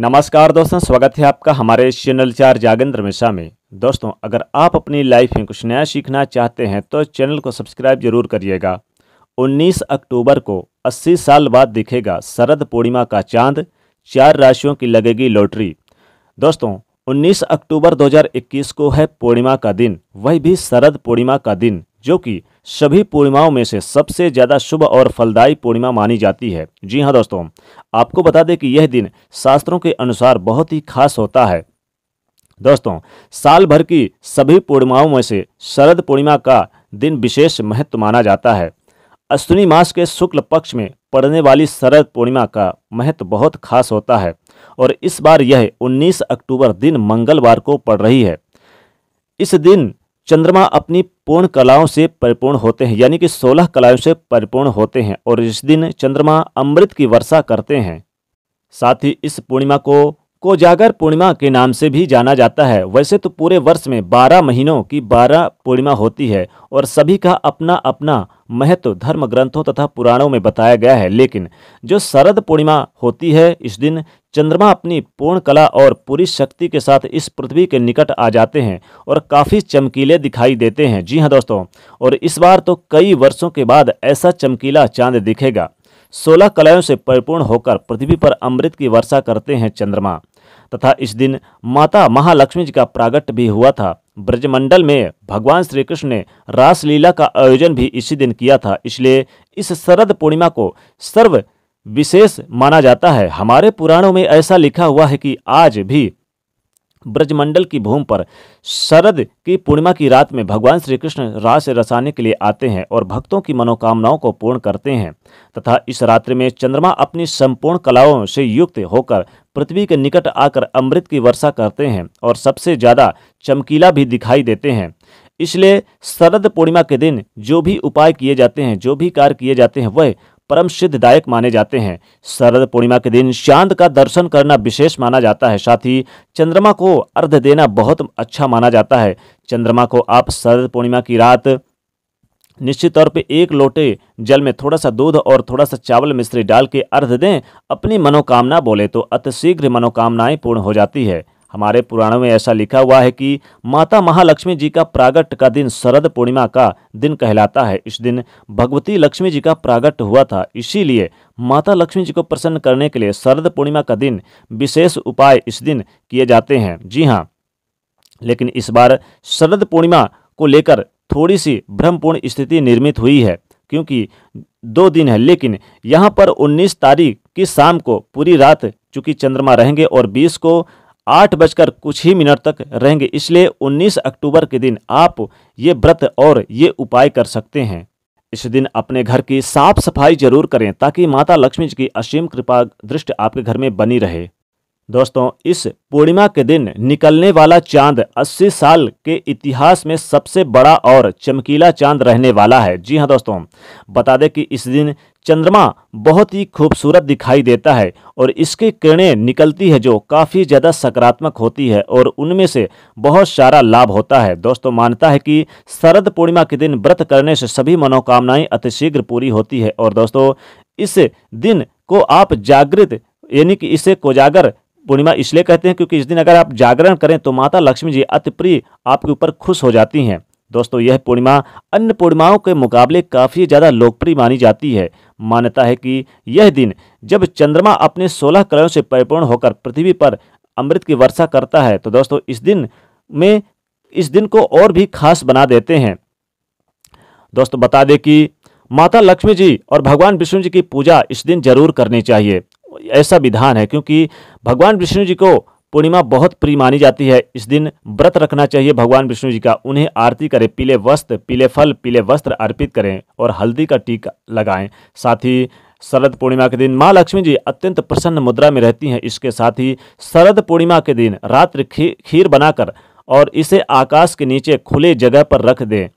नमस्कार दोस्तों स्वागत है आपका हमारे चैनल चार जागेंद्र मिश्रा में दोस्तों अगर आप अपनी लाइफ में कुछ नया सीखना चाहते हैं तो चैनल को सब्सक्राइब जरूर करिएगा 19 अक्टूबर को 80 साल बाद दिखेगा शरद पूर्णिमा का चांद चार राशियों की लगेगी लॉटरी दोस्तों 19 अक्टूबर 2021 को है पूर्णिमा का दिन वही भी शरद पूर्णिमा का दिन जो कि सभी पूर्णिमाओं में से सबसे ज़्यादा शुभ और फलदायी पूर्णिमा मानी जाती है जी हाँ दोस्तों आपको बता दें कि यह दिन शास्त्रों के अनुसार बहुत ही खास होता है दोस्तों साल भर की सभी पूर्णिमाओं में से शरद पूर्णिमा का दिन विशेष महत्व माना जाता है अश्विनी मास के शुक्ल पक्ष में पड़ने वाली शरद पूर्णिमा का महत्व बहुत खास होता है और इस बार यह 19 अक्टूबर दिन मंगलवार को पड़ रही है इस दिन चंद्रमा अपनी पूर्ण कलाओं से परिपूर्ण होते हैं यानी कि सोलह कलाओं से परिपूर्ण होते हैं और इस दिन चंद्रमा अमृत की वर्षा करते हैं साथ ही इस पूर्णिमा को को जागर पूर्णिमा के नाम से भी जाना जाता है वैसे तो पूरे वर्ष में 12 महीनों की 12 पूर्णिमा होती है और सभी का अपना अपना महत्व धर्म ग्रंथों तथा पुराणों में बताया गया है लेकिन जो शरद पूर्णिमा होती है इस दिन चंद्रमा अपनी पूर्ण कला और पूरी शक्ति के साथ इस पृथ्वी के निकट आ जाते हैं और काफ़ी चमकीले दिखाई देते हैं जी हाँ दोस्तों और इस बार तो कई वर्षों के बाद ऐसा चमकीला चांद दिखेगा सोलह कलाओं से परिपूर्ण होकर पृथ्वी पर अमृत की वर्षा करते हैं चंद्रमा तथा इस दिन माता महालक्ष्मी जी का प्रागट भी हुआ था ब्रजमंडल में भगवान श्री कृष्ण ने रासलीला का आयोजन भी इसी दिन किया था इसलिए इस शरद पूर्णिमा को सर्व विशेष माना जाता है हमारे पुराणों में ऐसा लिखा हुआ है कि आज भी ब्रजमंडल की भूमि पर शरद की पूर्णिमा की रात में भगवान श्री कृष्ण रास रसाने के लिए आते हैं और भक्तों की मनोकामनाओं को पूर्ण करते हैं तथा इस रात्रि में चंद्रमा अपनी संपूर्ण कलाओं से युक्त होकर पृथ्वी के निकट आकर अमृत की वर्षा करते हैं और सबसे ज़्यादा चमकीला भी दिखाई देते हैं इसलिए शरद पूर्णिमा के दिन जो भी उपाय किए जाते हैं जो भी कार्य किए जाते हैं वह परम सिद्धदायक माने जाते हैं शरद पूर्णिमा के दिन चांद का दर्शन करना विशेष माना जाता है साथ ही चंद्रमा को अर्ध देना बहुत अच्छा माना जाता है चंद्रमा को आप शरद पूर्णिमा की रात निश्चित तौर पे एक लोटे जल में थोड़ा सा दूध और थोड़ा सा चावल मिश्री डाल के अर्ध दें अपनी मनोकामना बोले तो अतिशीघ्र मनोकामनाएं पूर्ण हो जाती है हमारे पुराणों में ऐसा लिखा हुआ है कि माता महालक्ष्मी जी का प्रागट का दिन शरद पूर्णिमा का दिन कहलाता है इस दिन भगवती लक्ष्मी जी का प्रागट हुआ था इसीलिए माता लक्ष्मी जी को प्रसन्न करने के लिए शरद पूर्णिमा का दिन विशेष उपाय इस दिन किए जाते हैं जी हाँ लेकिन इस बार शरद पूर्णिमा को लेकर थोड़ी सी भ्रमपूर्ण स्थिति निर्मित हुई है क्योंकि दो दिन है लेकिन यहाँ पर 19 तारीख की शाम को पूरी रात चूंकि चंद्रमा रहेंगे और 20 को आठ बजकर कुछ ही मिनट तक रहेंगे इसलिए 19 अक्टूबर के दिन आप ये व्रत और ये उपाय कर सकते हैं इस दिन अपने घर की साफ सफाई जरूर करें ताकि माता लक्ष्मी जी की असीम कृपा दृष्टि आपके घर में बनी रहे दोस्तों इस पूर्णिमा के दिन निकलने वाला चांद 80 साल के इतिहास में सबसे बड़ा और चमकीला चांद रहने वाला है जी हाँ दोस्तों बता दें कि इस दिन चंद्रमा बहुत ही खूबसूरत दिखाई देता है और इसकी किरणें निकलती है जो काफ़ी ज़्यादा सकारात्मक होती है और उनमें से बहुत सारा लाभ होता है दोस्तों मानता है कि शरद पूर्णिमा के दिन व्रत करने से सभी मनोकामनाएं अतिशीघ्र पूरी होती है और दोस्तों इस दिन को आप जागृत यानी कि इसे कोजागर पूर्णिमा इसलिए कहते हैं क्योंकि इस दिन अगर आप जागरण करें तो माता लक्ष्मी जी अति प्रिय आपके ऊपर खुश हो जाती हैं दोस्तों यह पूर्णिमा अन्य पूर्णिमाओं के मुकाबले काफ़ी ज़्यादा लोकप्रिय मानी जाती है मान्यता है कि यह दिन जब चंद्रमा अपने सोलह कलयों से परिपूर्ण होकर पृथ्वी पर अमृत की वर्षा करता है तो दोस्तों इस दिन में इस दिन को और भी खास बना देते हैं दोस्तों बता दें कि माता लक्ष्मी जी और भगवान विष्णु जी की पूजा इस दिन जरूर करनी चाहिए ऐसा विधान है क्योंकि भगवान विष्णु जी को पूर्णिमा बहुत प्रिय मानी जाती है इस दिन व्रत रखना चाहिए भगवान विष्णु जी का उन्हें आरती करें पीले वस्त्र पीले फल पीले वस्त्र अर्पित करें और हल्दी का टीका लगाएं साथ ही शरद पूर्णिमा के दिन माँ लक्ष्मी जी अत्यंत प्रसन्न मुद्रा में रहती हैं इसके साथ ही शरद पूर्णिमा के दिन रात्र खीर बनाकर और इसे आकाश के नीचे खुले जगह पर रख दें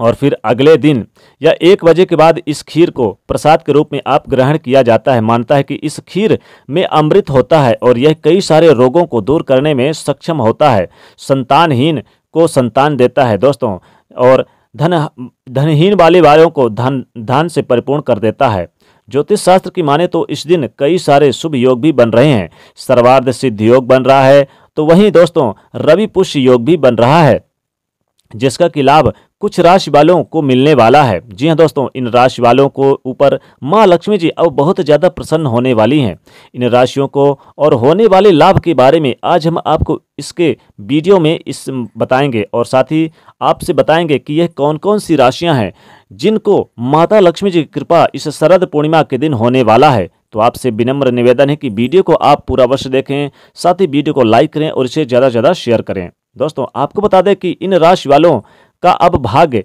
और फिर अगले दिन या एक बजे के बाद इस खीर को प्रसाद के रूप में आप ग्रहण किया जाता है मानता है कि इस खीर में अमृत होता है और यह कई सारे रोगों को दूर करने में सक्षम होता है संतानहीन को संतान देता है दोस्तों और धन धनहीन वाले वालों को धन धन से परिपूर्ण कर देता है ज्योतिष शास्त्र की माने तो इस दिन कई सारे शुभ योग भी बन रहे हैं सर्वार्ध सिद्ध योग बन रहा है तो वहीं दोस्तों रवि पुष्य योग भी बन रहा है जिसका कि लाभ कुछ राशि वालों को मिलने वाला है जी हाँ दोस्तों इन राशि वालों को ऊपर माँ लक्ष्मी जी अब बहुत ज़्यादा प्रसन्न होने वाली हैं इन राशियों को और होने वाले लाभ के बारे में आज हम आपको इसके वीडियो में इस बताएंगे और साथ ही आपसे बताएंगे कि यह कौन कौन सी राशियां हैं जिनको माता लक्ष्मी जी की कृपा इस शरद पूर्णिमा के दिन होने वाला है तो आपसे विनम्र निवेदन है कि वीडियो को आप पूरा वर्ष देखें साथ ही वीडियो को लाइक करें और इसे ज़्यादा से ज़्यादा शेयर करें दोस्तों आपको बता दें कि इन राशि वालों का अब भाग्य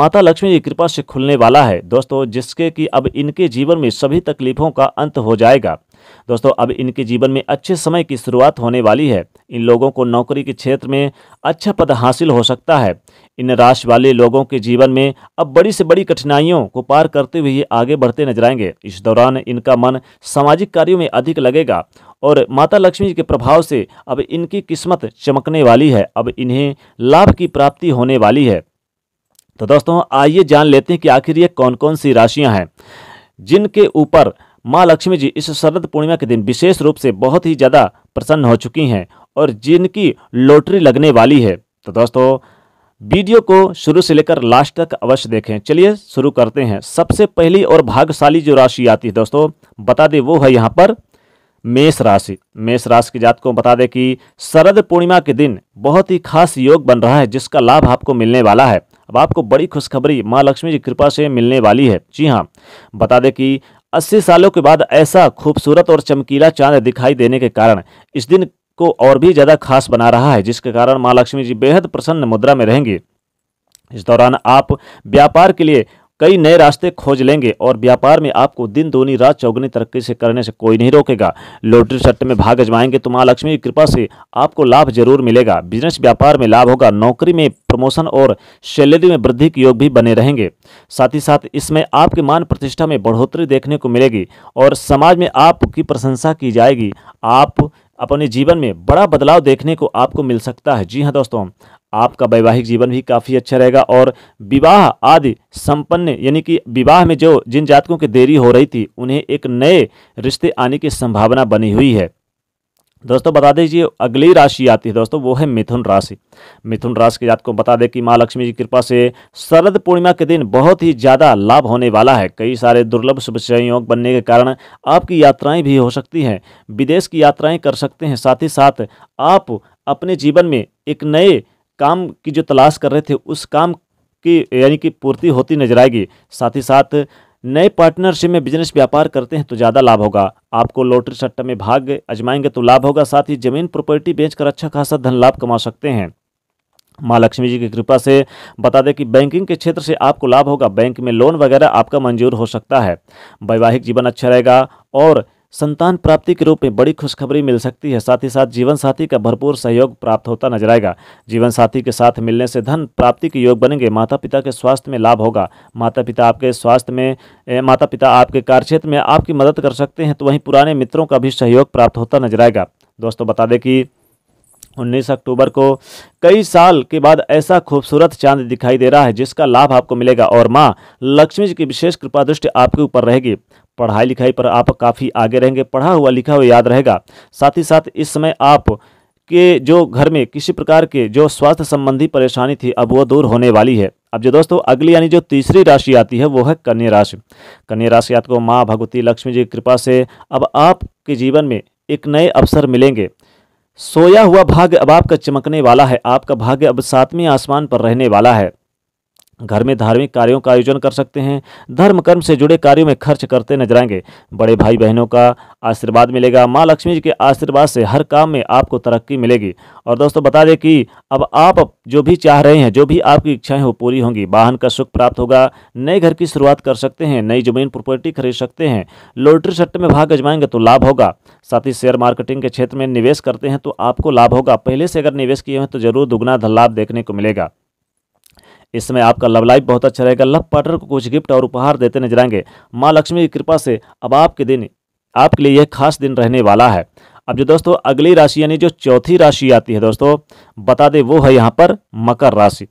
माता लक्ष्मी की कृपा से खुलने वाला है दोस्तों जिसके कि अब इनके जीवन में सभी तकलीफों का अंत हो जाएगा दोस्तों अब इनके जीवन में अच्छे समय की शुरुआत होने वाली है इन लोगों को नौकरी के क्षेत्र में अच्छा पद हासिल हो सकता है इन राशि वाले लोगों के जीवन में अब बड़ी से बड़ी कठिनाइयों को पार करते हुए ये आगे बढ़ते नजर आएंगे इस दौरान इनका मन सामाजिक कार्यों में अधिक लगेगा और माता लक्ष्मी के प्रभाव से अब इनकी किस्मत चमकने वाली है अब इन्हें लाभ की प्राप्ति होने वाली है तो दोस्तों आइए जान लेते हैं कि आखिर ये कौन कौन सी राशियाँ हैं जिनके ऊपर माँ लक्ष्मी जी इस शरद पूर्णिमा के दिन विशेष रूप से बहुत ही ज़्यादा प्रसन्न हो चुकी हैं और जिनकी लॉटरी लगने वाली है तो दोस्तों वीडियो को शुरू से लेकर लास्ट तक अवश्य देखें चलिए शुरू करते हैं सबसे पहली और भाग्यशाली जो राशि आती है दोस्तों बता दें वो है यहाँ पर मेष राशि मेष राशि की जात को बता दें कि शरद पूर्णिमा के दिन बहुत ही खास योग बन रहा है जिसका लाभ आपको मिलने वाला है अब आपको बड़ी खुशखबरी माँ लक्ष्मी जी कृपा से मिलने वाली है जी हाँ बता दें कि अस्सी सालों के बाद ऐसा खूबसूरत और चमकीला चांद दिखाई देने के कारण इस दिन को और भी ज़्यादा खास बना रहा है जिसके कारण माँ लक्ष्मी जी बेहद प्रसन्न मुद्रा में रहेंगी इस दौरान आप व्यापार के लिए कई नए रास्ते खोज लेंगे और व्यापार में आपको दिन दोनी रात चौगनी तरक्की से करने से कोई नहीं रोकेगा लॉटरी सट्टे में भाग अजमाएंगे तो माँ लक्ष्मी की कृपा से आपको लाभ जरूर मिलेगा बिजनेस व्यापार में लाभ होगा नौकरी में प्रमोशन और सैलरी में वृद्धि के योग भी बने रहेंगे साथ ही साथ इसमें आपके मान प्रतिष्ठा में बढ़ोतरी देखने को मिलेगी और समाज में आपकी प्रशंसा की जाएगी आप अपने जीवन में बड़ा बदलाव देखने को आपको मिल सकता है जी हाँ दोस्तों आपका वैवाहिक जीवन भी काफ़ी अच्छा रहेगा और विवाह आदि संपन्न यानी कि विवाह में जो जिन जातकों की देरी हो रही थी उन्हें एक नए रिश्ते आने की संभावना बनी हुई है दोस्तों बता दीजिए अगली राशि आती है दोस्तों वो है मिथुन राशि मिथुन राशि के जातकों बता दें कि माँ लक्ष्मी जी की कृपा से शरद पूर्णिमा के दिन बहुत ही ज़्यादा लाभ होने वाला है कई सारे दुर्लभ शुभ संयोग बनने के कारण आपकी यात्राएं भी हो सकती हैं विदेश की यात्राएं कर सकते हैं साथ ही साथ आप अपने जीवन में एक नए काम की जो तलाश कर रहे थे उस काम की यानी कि पूर्ति होती नजर आएगी साथ ही साथ नए पार्टनरशिप में बिजनेस व्यापार करते हैं तो ज्यादा लाभ होगा आपको लॉटरी सट्टा में भाग अजमाएंगे तो लाभ होगा साथ ही जमीन प्रॉपर्टी बेचकर अच्छा खासा धन लाभ कमा सकते हैं माँ लक्ष्मी जी की कृपा से बता दें कि बैंकिंग के क्षेत्र से आपको लाभ होगा बैंक में लोन वगैरह आपका मंजूर हो सकता है वैवाहिक जीवन अच्छा रहेगा और संतान प्राप्ति के रूप में बड़ी खुशखबरी मिल सकती है साथ ही साथ जीवन साथी का भरपूर सहयोग प्राप्त होता नजर आएगा जीवन साथी के साथ मिलने से धन प्राप्ति के योग बनेंगे माता पिता के स्वास्थ्य में लाभ होगा माता पिता आपके स्वास्थ्य में ए, माता पिता आपके कार्यक्षेत्र में आपकी मदद कर सकते हैं तो वहीं पुराने मित्रों का भी सहयोग प्राप्त होता नजर आएगा दोस्तों बता दें कि उन्नीस अक्टूबर को कई साल के बाद ऐसा खूबसूरत चांद दिखाई दे रहा है जिसका लाभ आपको मिलेगा और माँ लक्ष्मी जी की विशेष कृपा दृष्टि आपके ऊपर रहेगी पढ़ाई लिखाई पर आप काफ़ी आगे रहेंगे पढ़ा हुआ लिखा हुआ याद रहेगा साथ ही साथ इस समय आप के जो घर में किसी प्रकार के जो स्वास्थ्य संबंधी परेशानी थी अब वो दूर होने वाली है अब जो दोस्तों अगली यानी जो तीसरी राशि आती है वो है कन्या राशि कन्या राशि आपको तो माँ भगवती लक्ष्मी जी की कृपा से अब आपके जीवन में एक नए अवसर मिलेंगे सोया हुआ भाग्य अब आपका चमकने वाला है आपका भाग्य अब सातवें आसमान पर रहने वाला है घर में धार्मिक कार्यों का आयोजन कर सकते हैं धर्म कर्म से जुड़े कार्यों में खर्च करते नजर आएंगे बड़े भाई बहनों का आशीर्वाद मिलेगा माँ लक्ष्मी जी के आशीर्वाद से हर काम में आपको तरक्की मिलेगी और दोस्तों बता दें कि अब आप जो भी चाह रहे हैं जो भी आपकी इच्छाएं हो पूरी होंगी वाहन का सुख प्राप्त होगा नए घर की शुरुआत कर सकते हैं नई जमीन प्रॉपर्टी खरीद सकते हैं लॉटरी सट्टे में भाग अजमाएंगे तो लाभ होगा साथ ही शेयर मार्केटिंग के क्षेत्र में निवेश करते हैं तो आपको लाभ होगा पहले से अगर निवेश किए हैं तो जरूर दोगुना धन लाभ देखने को मिलेगा इस समय आपका लव लाइफ बहुत अच्छा रहेगा लव पार्टनर को कुछ गिफ्ट और उपहार देते नजर आएंगे माँ लक्ष्मी की कृपा से अब आपके दिन आपके लिए यह खास दिन रहने वाला है अब जो दोस्तों अगली राशि यानी जो चौथी राशि आती है दोस्तों बता दें वो है यहाँ पर मकर राशि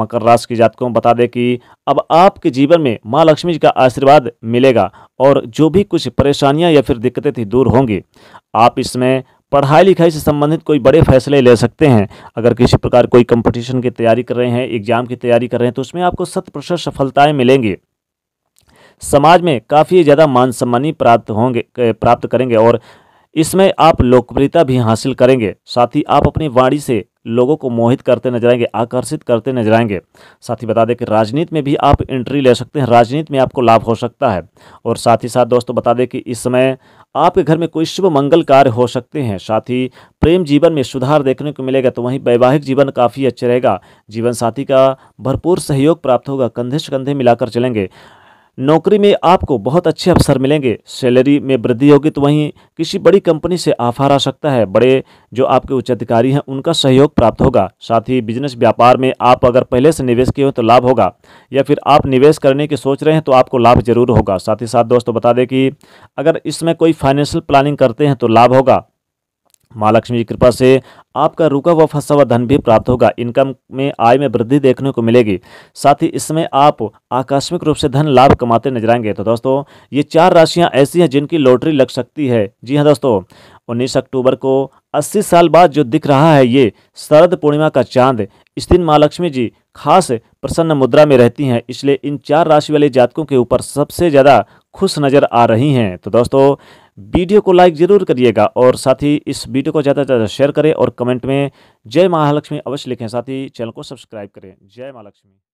मकर राशि के जातकों को बता दें कि अब आपके जीवन में माँ लक्ष्मी जी का आशीर्वाद मिलेगा और जो भी कुछ परेशानियाँ या फिर दिक्कतें थी दूर होंगी आप इसमें पढ़ाई लिखाई से संबंधित कोई बड़े फैसले ले सकते हैं अगर किसी प्रकार कोई कंपटीशन की तैयारी कर रहे हैं एग्जाम की तैयारी कर रहे हैं तो उसमें आपको शत प्रतिशत सफलताएँ मिलेंगी समाज में काफ़ी ज़्यादा मान सम्मानी प्राप्त होंगे प्राप्त करेंगे और इसमें आप लोकप्रियता भी हासिल करेंगे साथ ही आप अपनी वाणी से लोगों को मोहित करते नजर आएंगे आकर्षित करते नजर आएंगे साथ ही बता दें कि राजनीति में भी आप एंट्री ले सकते हैं राजनीति में आपको लाभ हो सकता है और साथ ही साथ दोस्तों बता दें कि इस समय आपके घर में कोई शुभ मंगल कार्य हो सकते हैं साथ ही प्रेम जीवन में सुधार देखने को मिलेगा तो वहीं वैवाहिक जीवन काफ़ी अच्छा रहेगा जीवन साथी का भरपूर सहयोग प्राप्त होगा कंधे से कंधे मिलाकर चलेंगे नौकरी में आपको बहुत अच्छे अवसर मिलेंगे सैलरी में वृद्धि होगी तो वहीं किसी बड़ी कंपनी से ऑफर आ सकता है बड़े जो आपके उच्च अधिकारी हैं उनका सहयोग प्राप्त होगा साथ ही बिजनेस व्यापार में आप अगर पहले से निवेश किए हो तो लाभ होगा या फिर आप निवेश करने की सोच रहे हैं तो आपको लाभ जरूर होगा साथ ही साथ दोस्तों बता दें कि अगर इसमें कोई फाइनेंशियल प्लानिंग करते हैं तो लाभ होगा माँ लक्ष्मी की कृपा से आपका रुका हुआ फंसा हुआ धन भी प्राप्त होगा इनकम में आय में वृद्धि देखने को मिलेगी साथ ही इसमें आप आकस्मिक रूप से धन लाभ कमाते नजर आएंगे तो दोस्तों ये चार राशियां ऐसी हैं जिनकी लॉटरी लग सकती है जी हाँ दोस्तों उन्नीस अक्टूबर को 80 साल बाद जो दिख रहा है ये शरद पूर्णिमा का चांद इस दिन माँ लक्ष्मी जी खास प्रसन्न मुद्रा में रहती हैं इसलिए इन चार राशि वाले जातकों के ऊपर सबसे ज़्यादा खुश नज़र आ रही हैं तो दोस्तों वीडियो को लाइक ज़रूर करिएगा और साथ ही इस वीडियो को ज़्यादा से ज़्यादा शेयर करें और कमेंट में जय महालक्ष्मी अवश्य लिखें साथ ही चैनल को सब्सक्राइब करें जय महालक्ष्मी